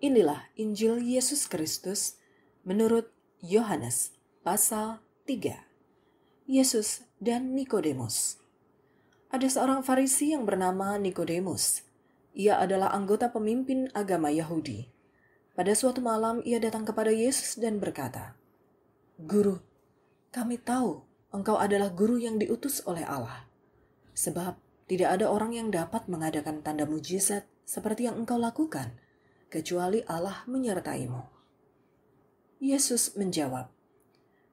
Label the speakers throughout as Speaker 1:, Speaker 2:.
Speaker 1: Inilah Injil Yesus Kristus menurut Yohanes pasal 3. Yesus dan Nikodemus. Ada seorang Farisi yang bernama Nikodemus. Ia adalah anggota pemimpin agama Yahudi. Pada suatu malam ia datang kepada Yesus dan berkata, "Guru, kami tahu engkau adalah guru yang diutus oleh Allah. Sebab tidak ada orang yang dapat mengadakan tanda mujizat seperti yang engkau lakukan." kecuali Allah menyertaimu. Yesus menjawab,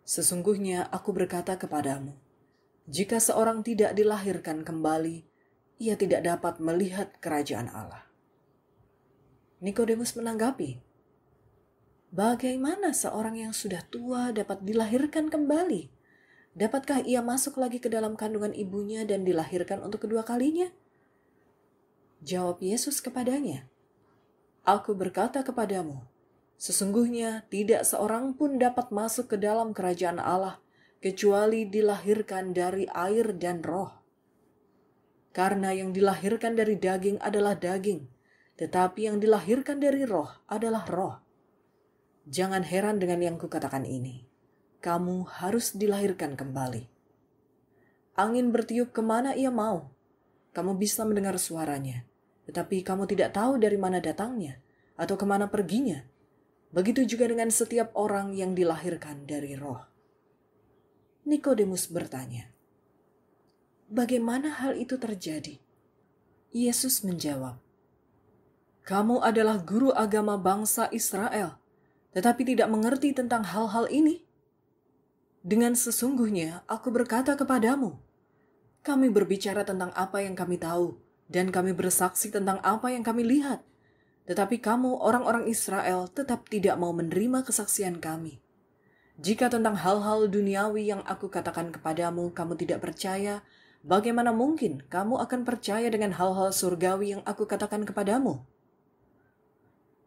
Speaker 1: Sesungguhnya aku berkata kepadamu, jika seorang tidak dilahirkan kembali, ia tidak dapat melihat kerajaan Allah. Nikodemus menanggapi, Bagaimana seorang yang sudah tua dapat dilahirkan kembali? Dapatkah ia masuk lagi ke dalam kandungan ibunya dan dilahirkan untuk kedua kalinya? Jawab Yesus kepadanya, Aku berkata kepadamu, sesungguhnya tidak seorang pun dapat masuk ke dalam kerajaan Allah kecuali dilahirkan dari air dan roh. Karena yang dilahirkan dari daging adalah daging, tetapi yang dilahirkan dari roh adalah roh. Jangan heran dengan yang kukatakan ini. Kamu harus dilahirkan kembali. Angin bertiup kemana ia mau. Kamu bisa mendengar suaranya, tetapi kamu tidak tahu dari mana datangnya atau kemana perginya. Begitu juga dengan setiap orang yang dilahirkan dari roh. Nikodemus bertanya, "Bagaimana hal itu terjadi?" Yesus menjawab, "Kamu adalah guru agama bangsa Israel, tetapi tidak mengerti tentang hal-hal ini. Dengan sesungguhnya aku berkata kepadamu, kami berbicara tentang apa yang kami tahu, dan kami bersaksi tentang apa yang kami lihat." Tetapi kamu, orang-orang Israel, tetap tidak mau menerima kesaksian kami. Jika tentang hal-hal duniawi yang aku katakan kepadamu, kamu tidak percaya, bagaimana mungkin kamu akan percaya dengan hal-hal surgawi yang aku katakan kepadamu?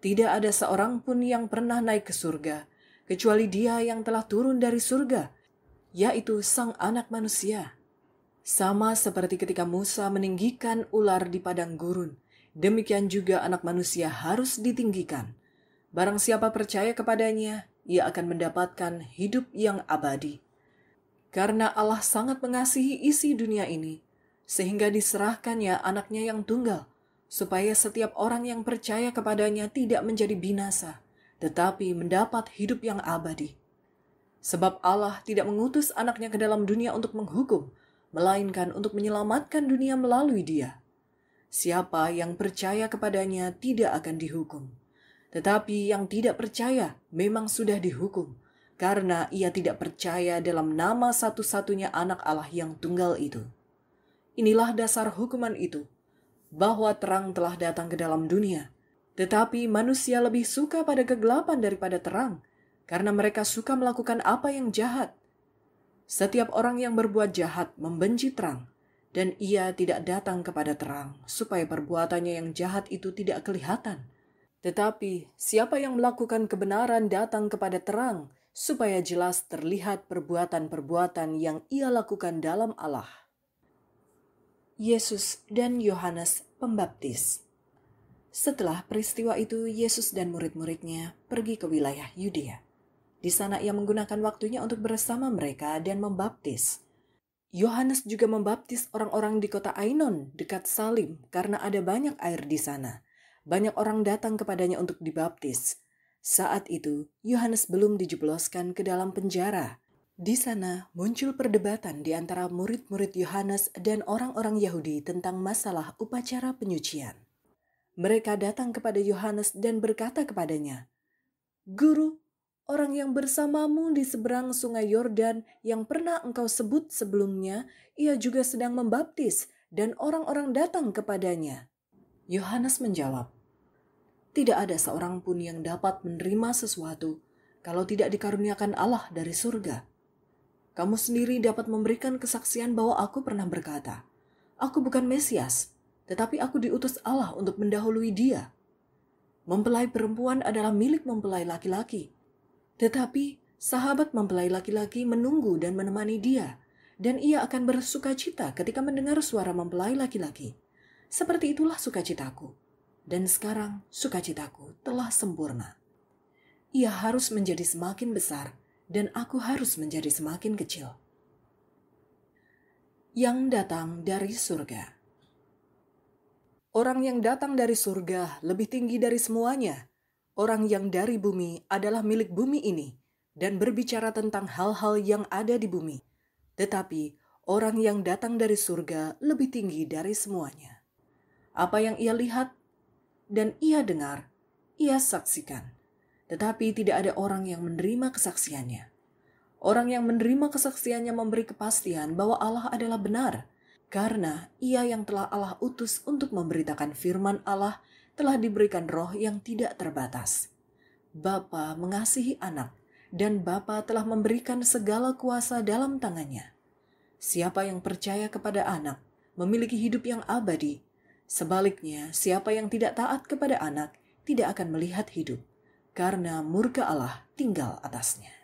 Speaker 1: Tidak ada seorang pun yang pernah naik ke surga, kecuali Dia yang telah turun dari surga, yaitu Sang Anak Manusia. Sama seperti ketika Musa meninggikan ular di padang gurun, demikian juga anak manusia harus ditinggikan. Barang siapa percaya kepadanya, ia akan mendapatkan hidup yang abadi. Karena Allah sangat mengasihi isi dunia ini, sehingga diserahkannya anaknya yang tunggal, supaya setiap orang yang percaya kepadanya tidak menjadi binasa, tetapi mendapat hidup yang abadi. Sebab Allah tidak mengutus anaknya ke dalam dunia untuk menghukum, melainkan untuk menyelamatkan dunia melalui dia. Siapa yang percaya kepadanya tidak akan dihukum. Tetapi yang tidak percaya memang sudah dihukum, karena ia tidak percaya dalam nama satu-satunya anak Allah yang tunggal itu. Inilah dasar hukuman itu, bahwa terang telah datang ke dalam dunia. Tetapi manusia lebih suka pada kegelapan daripada terang, karena mereka suka melakukan apa yang jahat. Setiap orang yang berbuat jahat membenci terang, dan ia tidak datang kepada terang, supaya perbuatannya yang jahat itu tidak kelihatan. Tetapi siapa yang melakukan kebenaran datang kepada terang, supaya jelas terlihat perbuatan-perbuatan yang ia lakukan dalam Allah. Yesus dan Yohanes Pembaptis Setelah peristiwa itu, Yesus dan murid-muridnya pergi ke wilayah Yudea. Di sana ia menggunakan waktunya untuk bersama mereka dan membaptis Yohanes juga membaptis orang-orang di kota Ainon dekat Salim karena ada banyak air di sana. Banyak orang datang kepadanya untuk dibaptis. Saat itu, Yohanes belum dijebloskan ke dalam penjara. Di sana muncul perdebatan di antara murid-murid Yohanes dan orang-orang Yahudi tentang masalah upacara penyucian. Mereka datang kepada Yohanes dan berkata kepadanya, "Guru, orang yang bersamamu di seberang sungai Yordan yang pernah engkau sebut sebelumnya, ia juga sedang membaptis dan orang-orang datang kepadanya. Yohanes menjawab, Tidak ada seorang pun yang dapat menerima sesuatu kalau tidak dikaruniakan Allah dari surga. Kamu sendiri dapat memberikan kesaksian bahwa aku pernah berkata, Aku bukan Mesias, tetapi aku diutus Allah untuk mendahului dia. Mempelai perempuan adalah milik mempelai laki-laki, tetapi sahabat mempelai laki-laki menunggu dan menemani dia, dan ia akan bersuka cita ketika mendengar suara mempelai laki-laki. Seperti itulah sukacitaku, dan sekarang sukacitaku telah sempurna. Ia harus menjadi semakin besar, dan aku harus menjadi semakin kecil. Yang datang dari surga, orang yang datang dari surga lebih tinggi dari semuanya orang yang dari bumi adalah milik bumi ini dan berbicara tentang hal-hal yang ada di bumi. Tetapi orang yang datang dari surga lebih tinggi dari semuanya. Apa yang ia lihat dan ia dengar, ia saksikan. Tetapi tidak ada orang yang menerima kesaksiannya. Orang yang menerima kesaksiannya memberi kepastian bahwa Allah adalah benar, karena ia yang telah Allah utus untuk memberitakan firman Allah telah diberikan roh yang tidak terbatas. Bapa mengasihi anak, dan Bapa telah memberikan segala kuasa dalam tangannya. Siapa yang percaya kepada anak memiliki hidup yang abadi. Sebaliknya, siapa yang tidak taat kepada anak tidak akan melihat hidup, karena murka Allah tinggal atasnya.